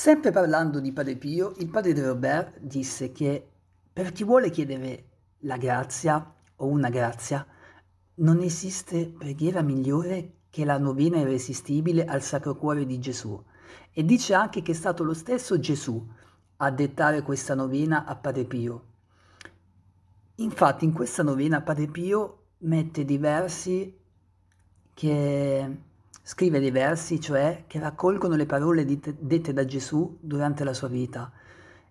Sempre parlando di Padre Pio, il padre De Robert disse che per chi vuole chiedere la grazia o una grazia, non esiste preghiera migliore che la novena irresistibile al Sacro Cuore di Gesù. E dice anche che è stato lo stesso Gesù a dettare questa novena a Padre Pio. Infatti in questa novena Padre Pio mette diversi che Scrive dei versi, cioè, che raccolgono le parole dite, dette da Gesù durante la sua vita.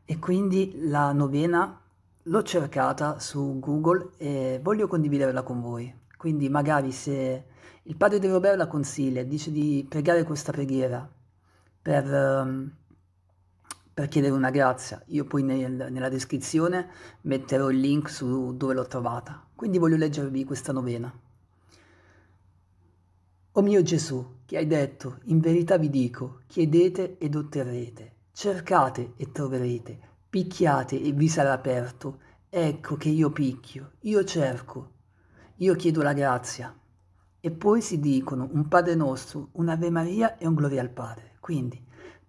E quindi la novena l'ho cercata su Google e voglio condividerla con voi. Quindi magari se il padre di Robert la consiglia, dice di pregare questa preghiera per, ehm, per chiedere una grazia, io poi nel, nella descrizione metterò il link su dove l'ho trovata. Quindi voglio leggervi questa novena. O mio Gesù, che hai detto, in verità vi dico, chiedete ed otterrete, cercate e troverete, picchiate e vi sarà aperto. Ecco che io picchio, io cerco, io chiedo la grazia. E poi si dicono un Padre nostro, un'Ave Maria e un Gloria al Padre. Quindi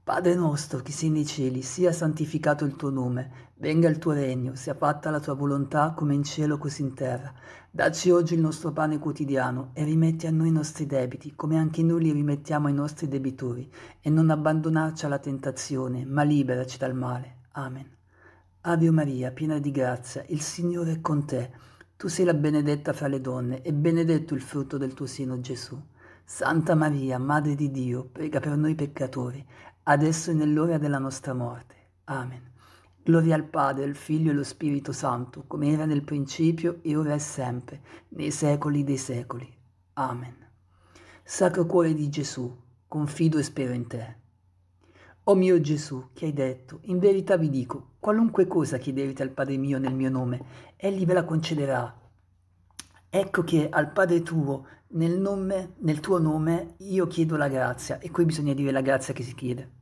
Padre nostro che sei nei cieli, sia santificato il tuo nome, venga il tuo regno, sia fatta la tua volontà come in cielo così in terra. Dacci oggi il nostro pane quotidiano e rimetti a noi i nostri debiti, come anche noi li rimettiamo ai nostri debitori, e non abbandonarci alla tentazione, ma liberaci dal male. Amen. Ave Maria, piena di grazia, il Signore è con te. Tu sei la benedetta fra le donne e benedetto il frutto del tuo seno, Gesù. Santa Maria, Madre di Dio, prega per noi peccatori, adesso e nell'ora della nostra morte. Amen. Gloria al Padre, al Figlio e allo Spirito Santo, come era nel principio e ora è sempre, nei secoli dei secoli. Amen. Sacro cuore di Gesù, confido e spero in te. O mio Gesù, che hai detto, in verità vi dico, qualunque cosa chiederete al Padre mio nel mio nome, egli ve la concederà. Ecco che al Padre tuo, nel, nome, nel tuo nome, io chiedo la grazia, e qui bisogna dire la grazia che si chiede.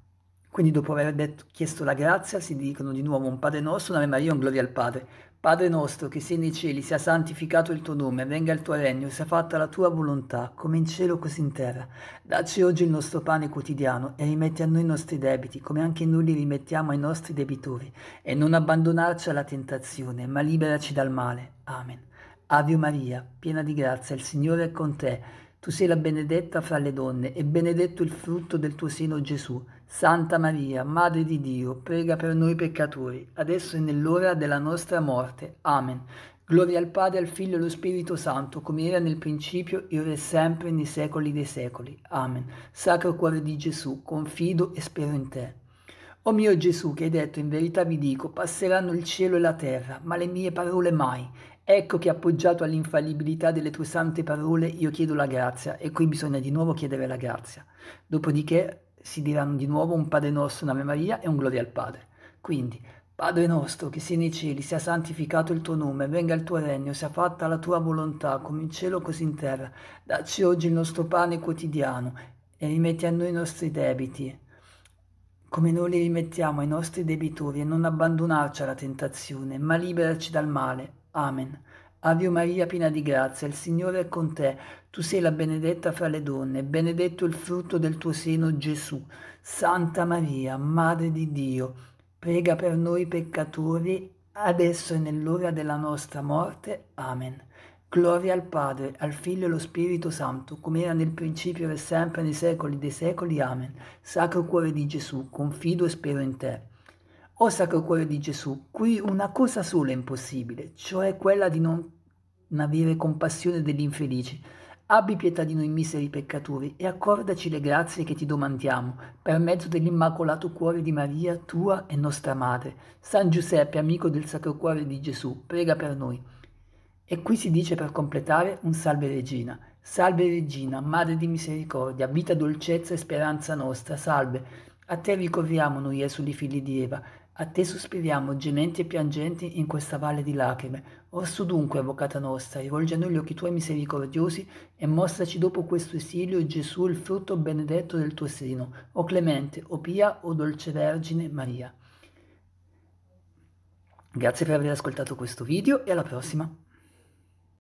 Quindi dopo aver detto, chiesto la grazia si dicono di nuovo un Padre nostro, un'Ave Maria, un gloria al Padre. Padre nostro che sei nei cieli, sia santificato il tuo nome, venga il tuo regno, sia fatta la tua volontà, come in cielo così in terra. Dacci oggi il nostro pane quotidiano e rimetti a noi i nostri debiti, come anche noi li rimettiamo ai nostri debitori, e non abbandonarci alla tentazione, ma liberaci dal male. Amen. Ave Maria, piena di grazia, il Signore è con te. Tu sei la benedetta fra le donne e benedetto il frutto del tuo seno Gesù. Santa Maria, Madre di Dio, prega per noi peccatori, adesso e nell'ora della nostra morte. Amen. Gloria al Padre, al Figlio e allo Spirito Santo, come era nel principio, ora e sempre, nei secoli dei secoli. Amen. Sacro cuore di Gesù, confido e spero in te. O oh mio Gesù che hai detto, in verità vi dico, passeranno il cielo e la terra, ma le mie parole mai. Ecco che appoggiato all'infallibilità delle tue sante parole io chiedo la grazia e qui bisogna di nuovo chiedere la grazia. Dopodiché si diranno di nuovo un Padre nostro, un'Ave Maria e un Gloria al Padre. Quindi, Padre nostro che sei nei cieli, sia santificato il tuo nome, venga il tuo regno, sia fatta la tua volontà, come in cielo così in terra. Dacci oggi il nostro pane quotidiano e rimetti a noi i nostri debiti come noi li rimettiamo ai nostri debitori e non abbandonarci alla tentazione, ma liberarci dal male. Amen. Ave Maria piena di grazia, il Signore è con te, tu sei la benedetta fra le donne, benedetto il frutto del tuo seno Gesù. Santa Maria, Madre di Dio, prega per noi peccatori, adesso e nell'ora della nostra morte. Amen. Gloria al Padre, al Figlio e allo Spirito Santo, come era nel principio e sempre nei secoli dei secoli. Amen. Sacro cuore di Gesù, confido e spero in te. O Sacro cuore di Gesù, qui una cosa sola è impossibile, cioè quella di non avere compassione degli infelici. Abbi pietà di noi miseri peccatori e accordaci le grazie che ti domandiamo, per mezzo dell'Immacolato Cuore di Maria, tua e nostra Madre. San Giuseppe, amico del Sacro Cuore di Gesù, prega per noi. E qui si dice per completare un salve regina. Salve regina, madre di misericordia, vita, dolcezza e speranza nostra, salve. A te ricorriamo noi esuli figli di Eva, a te sospiriamo gementi e piangenti in questa valle di lacrime. Orsu dunque, avvocata nostra, rivolge a noi gli occhi tuoi misericordiosi e mostraci dopo questo esilio Gesù il frutto benedetto del tuo seno, o clemente, o pia, o dolce vergine Maria. Grazie per aver ascoltato questo video e alla prossima!